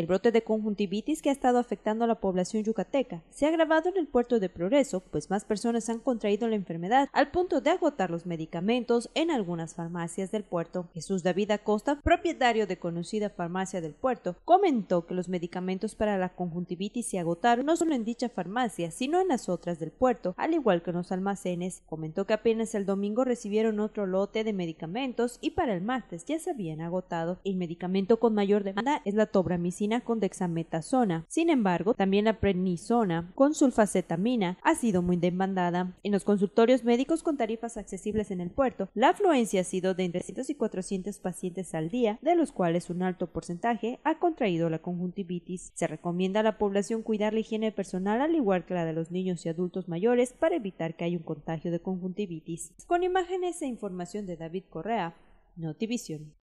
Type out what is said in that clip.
El brote de conjuntivitis que ha estado afectando a la población yucateca se ha agravado en el puerto de Progreso, pues más personas han contraído la enfermedad al punto de agotar los medicamentos en algunas farmacias del puerto. Jesús David Acosta, propietario de conocida farmacia del puerto, comentó que los medicamentos para la conjuntivitis se agotaron no solo en dicha farmacia, sino en las otras del puerto, al igual que en los almacenes. Comentó que apenas el domingo recibieron otro lote de medicamentos y para el martes ya se habían agotado. El medicamento con mayor demanda es la tobramicina con dexametasona. Sin embargo, también la prednisona con sulfacetamina ha sido muy demandada. En los consultorios médicos con tarifas accesibles en el puerto, la afluencia ha sido de entre 300 y 400 pacientes al día, de los cuales un alto porcentaje ha contraído la conjuntivitis. Se recomienda a la población cuidar la higiene personal al igual que la de los niños y adultos mayores para evitar que haya un contagio de conjuntivitis. Con imágenes e información de David Correa, Notivision.